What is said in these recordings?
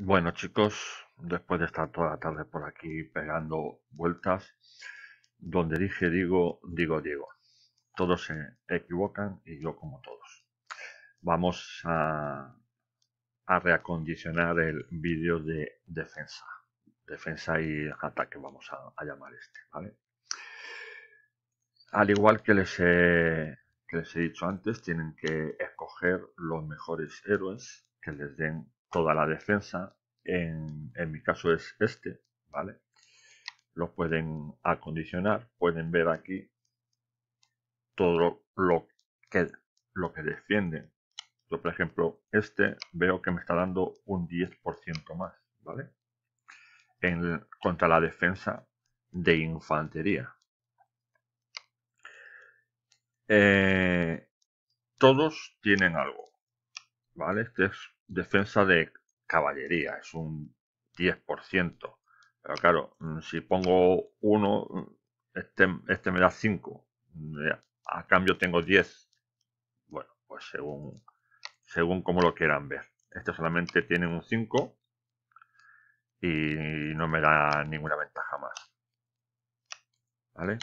Bueno chicos, después de estar toda la tarde por aquí pegando vueltas, donde dije digo, digo digo, Todos se equivocan y yo como todos. Vamos a, reacondicionar el vídeo de defensa. Defensa y ataque vamos a, llamar este, ¿vale? Al igual que les, he, que les he dicho antes, tienen que escoger los mejores héroes que les den toda la defensa, en, mi caso es este, ¿vale? Lo pueden acondicionar, pueden ver aquí todo lo que, lo que defienden. Yo, por ejemplo, este veo que me está dando un 10% más, ¿vale? En, contra la defensa de infantería. Eh, todos tienen algo, ¿vale? Este es defensa de caballería, es un 10%. Pero claro, mm, si pongo uno, mm, este, este me da 5. Mm, a cambio tengo 10. Bueno, pues según, según como lo quieran ver. Este solamente tiene un 5 y no me da ninguna ventaja más. ¿Vale?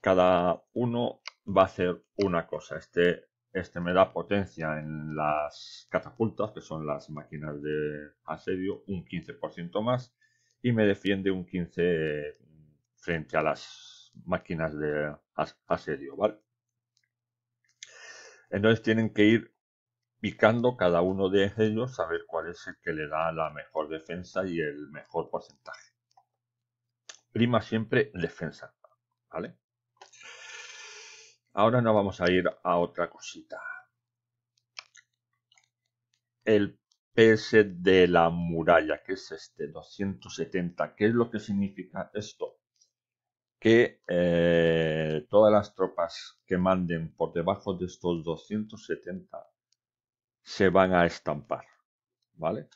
Cada uno va a hacer una cosa. Este este me da potencia en las catapultas, que son las máquinas de asedio, un 15% más. Y me defiende un 15% frente a las máquinas de asedio, ¿vale? Entonces tienen que ir picando cada uno de ellos, a ver cuál es el que le da la mejor defensa y el mejor porcentaje. Prima siempre defensa, ¿vale? Ahora nos vamos a ir a otra cosita. El PS de la muralla, que es este 270. ¿Qué es lo que significa esto? Que eh, todas las tropas que manden por debajo de estos 270 se van a estampar. ¿Vale?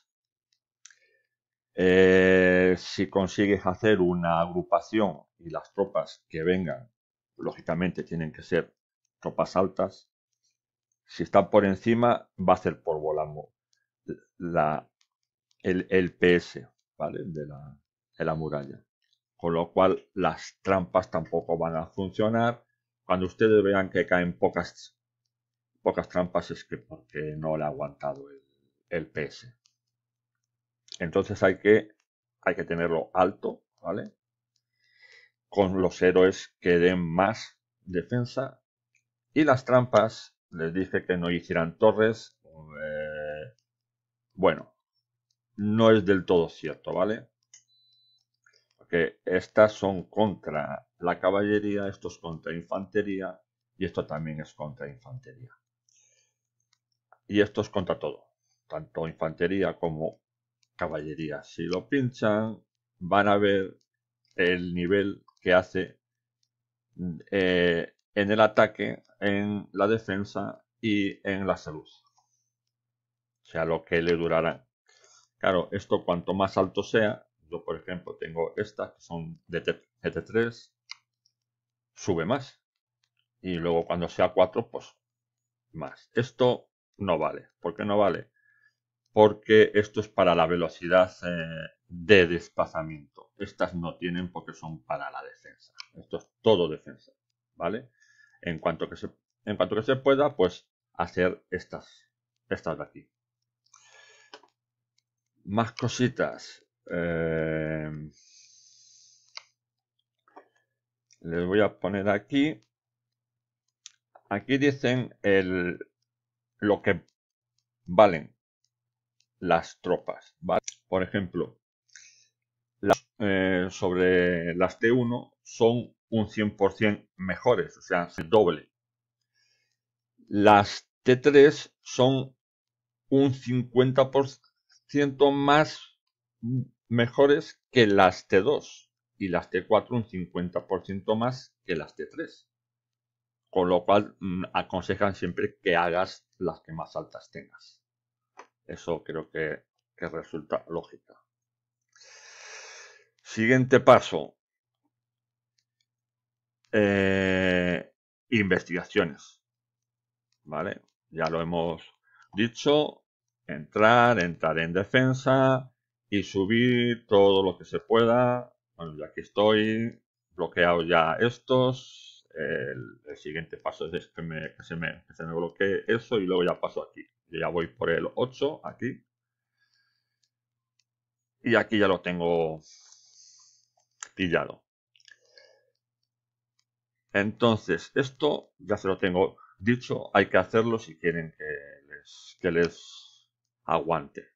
Eh, si consigues hacer una agrupación y las tropas que vengan lógicamente tienen que ser tropas altas. Si están por encima, va a ser por volando la, el, el, PS ¿vale? de, la, la muralla. Con lo cual, las trampas tampoco van a funcionar. Cuando ustedes vean que caen pocas, pocas trampas, es que porque no le ha aguantado el, el PS. Entonces hay que, hay que tenerlo alto, ¿vale? con los héroes que den más defensa y las trampas les dije que no hicieran torres eh, bueno no es del todo cierto vale porque estas son contra la caballería esto es contra infantería y esto también es contra infantería y esto es contra todo tanto infantería como caballería si lo pinchan van a ver el nivel que hace eh, en el ataque, en la defensa y en la salud. O sea, lo que le durará. Claro, esto cuanto más alto sea, yo por ejemplo tengo estas que son de T3, sube más. Y luego cuando sea 4, pues más. Esto no vale. ¿Por qué no vale? porque esto es para la velocidad eh, de desplazamiento. Estas no tienen porque son para la defensa. Esto es todo defensa, ¿vale? En cuanto que se, se pueda, pues hacer estas, estas de aquí. Más cositas. Eh, les voy a poner aquí. Aquí dicen el, lo que valen las tropas. ¿vale? Por ejemplo, eh, sobre las T1 son un 100% mejores, o sea, el doble. Las T3 son un 50% más mejores que las T2 y las T4 un 50% más que las T3. Con lo cual mm, aconsejan siempre que hagas las que más altas tengas. Eso creo que, resulta lógica. Siguiente paso. Eh, investigaciones. ¿Vale? Ya lo hemos dicho. Entrar, entrar en defensa y subir todo lo que se pueda. Bueno, ya aquí estoy bloqueado ya estos. El, siguiente paso es que, se me, que se me bloquee eso y luego ya paso aquí ya voy por el 8 aquí. Y aquí ya lo tengo pillado. Entonces, esto ya se lo tengo dicho. Hay que hacerlo si quieren que les, que les aguante.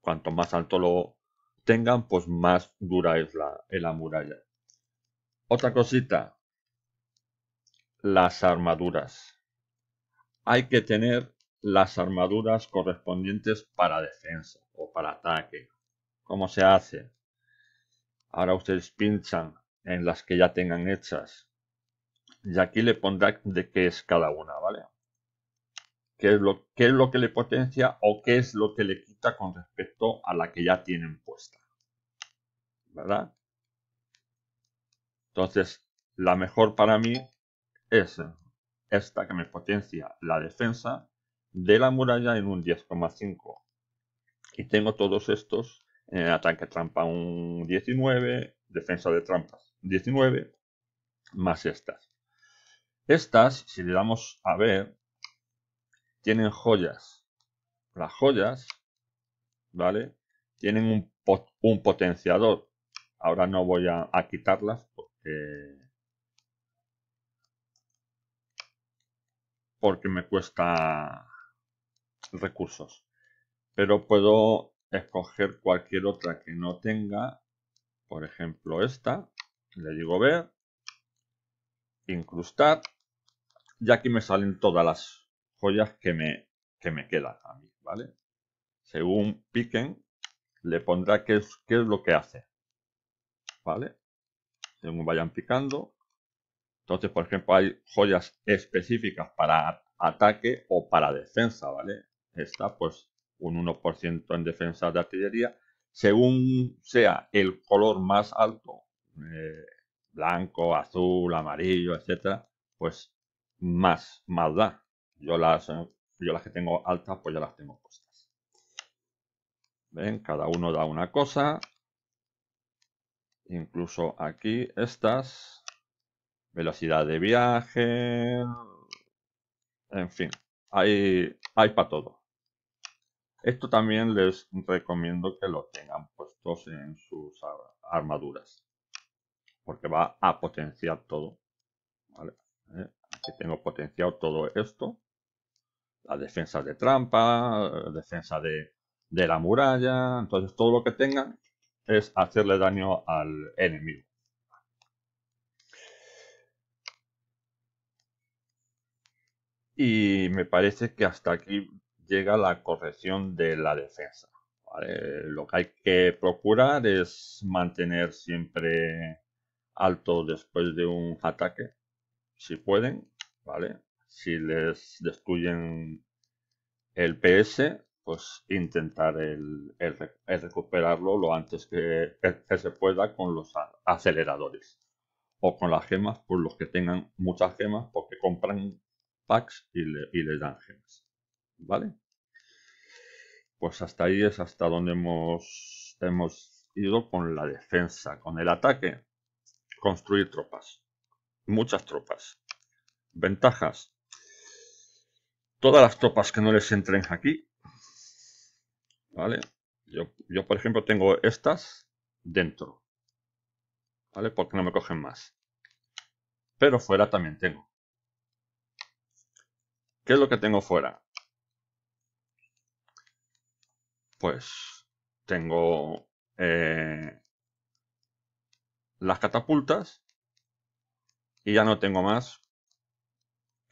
Cuanto más alto lo tengan, pues más dura es la, es la muralla. Otra cosita, las armaduras. Hay que tener las armaduras correspondientes para defensa o para ataque. ¿Cómo se hace? Ahora ustedes pinchan en las que ya tengan hechas. Y aquí le pondrá de qué es cada una, ¿vale? ¿Qué es, lo, es lo que le potencia o qué es lo que le quita con respecto a la que ya tienen puesta? ¿Verdad? Entonces, la mejor para mí es esta que me potencia la defensa de la muralla en un 10,5. Y tengo todos estos en eh, ataque trampa un 19, defensa de trampas 19, más estas. Estas, si le damos a ver, tienen joyas. Las joyas, ¿vale? Tienen un, potenciador. Ahora no voy a, a quitarlas porque... Porque me cuesta recursos. Pero puedo escoger cualquier otra que no tenga, por ejemplo esta, le digo ver, incrustar, y aquí me salen todas las joyas que me, me quedan a mí, ¿vale? Según piquen, le pondrá qué es, qué es lo que hace, ¿vale? Según vayan picando. Entonces, por ejemplo, hay joyas específicas para ataque o para defensa, ¿vale? está pues un 1% en defensa de artillería. Según sea el color más alto, eh, blanco, azul, amarillo, etcétera, pues más, más da. Yo las, yo las que tengo altas, pues ya las tengo puestas. ¿Ven? Cada uno da una cosa. Incluso aquí estas. Velocidad de viaje. En fin, hay, hay para todo. Esto también les recomiendo que lo tengan puestos en sus armaduras, porque va a potenciar todo. ¿Eh? Aquí tengo potenciado todo esto. La defensa de trampa, eh, defensa de, de la muralla, entonces todo lo que tengan es hacerle daño al enemigo. Y me parece que hasta aquí llega la corrección de la defensa. Lo que hay que procurar es mantener siempre alto después de un ataque, si pueden, ¿vale? Si les destruyen el PS, pues intentar el, recuperarlo lo antes que, se pueda con los aceleradores o con las gemas, por los que tengan muchas gemas, porque compran packs y, les dan gemas, ¿vale? pues hasta ahí es hasta donde hemos, hemos ido con la defensa, con el ataque, construir tropas, muchas tropas. Ventajas. Todas las tropas que no les entren aquí, ¿vale? Yo, yo por ejemplo tengo estas dentro, ¿vale? Porque no me cogen más. Pero fuera también tengo. ¿Qué es lo que tengo fuera? pues tengo eh, las catapultas y ya no tengo más.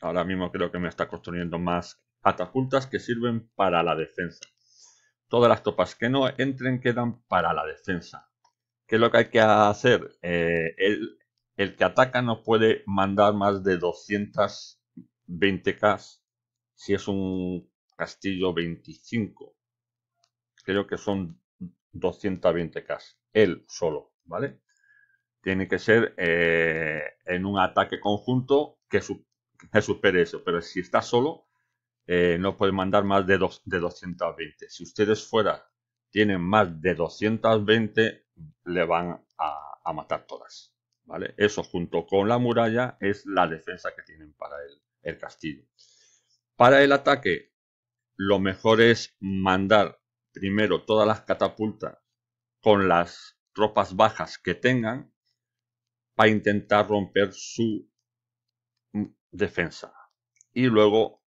Ahora mismo creo que me está construyendo más catapultas que sirven para la defensa. Todas las tropas que no entren quedan para la defensa. ¿Qué es lo que hay que hacer? Eh, el, el que ataca no puede mandar más de 220k si es un castillo 25 creo que son 220k, él solo, ¿vale? Tiene que ser eh, en un ataque conjunto que, supere eso, pero si está solo, eh, no puede mandar más de, de 220. Si ustedes fuera tienen más de 220, le van a, matar todas, ¿vale? Eso junto con la muralla es la defensa que tienen para el, el castillo. Para el ataque, lo mejor es mandar primero todas las catapultas con las tropas bajas que tengan para intentar romper su mm, defensa. Y luego,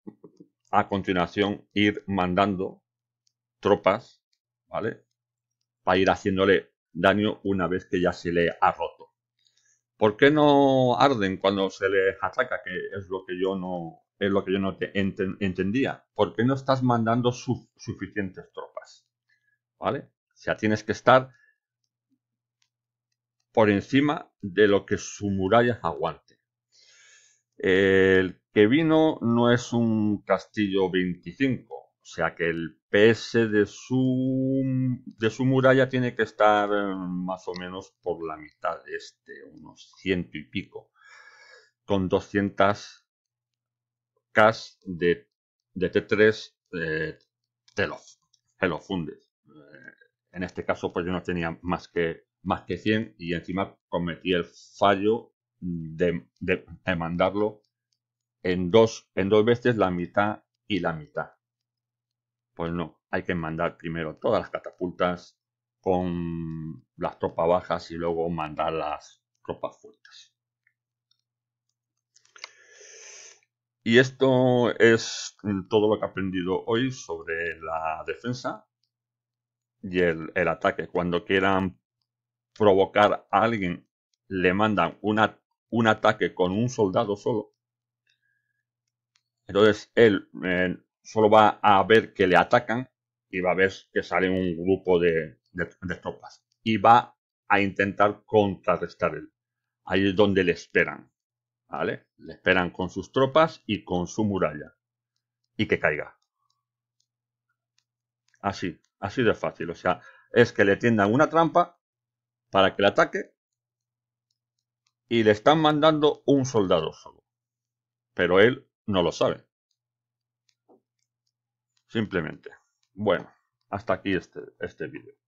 a continuación, ir mandando tropas, ¿vale? Para ir haciéndole daño una vez que ya se le ha roto. ¿Por qué no arden cuando se les ataca? Que es lo que yo no, es lo que yo no entendía. ¿Por qué no estás mandando suficientes tropas? ¿Vale? O sea, tienes que estar por encima de lo que su muralla aguante. El que vino no es un castillo 25, o sea que el PS de su, de su muralla tiene que estar eh, más o menos por la mitad de este, unos ciento y pico, con 200 de, T3 eh, te, lo, fundes. Eh, en este caso, pues yo no tenía más que, más que 100 y encima cometí el fallo de, mandarlo en dos, en dos veces la mitad y la mitad. Pues no, hay que mandar primero todas las catapultas con las tropas bajas y luego mandar las tropas fuertes. Y esto es todo lo que he aprendido hoy sobre la defensa y el, ataque. Cuando quieran provocar a alguien, le mandan una, un ataque con un soldado solo. Entonces él eh, solo va a ver que le atacan y va a ver que sale un grupo de, de tropas. Y va a intentar contrarrestar él. Ahí es donde le esperan le esperan con sus tropas y con su muralla. Y que caiga. Así, así de fácil. O sea, es que le tiendan una trampa para que le ataque y le están mandando un soldado solo. Pero él no lo sabe. Simplemente. Bueno, hasta aquí este, este vídeo.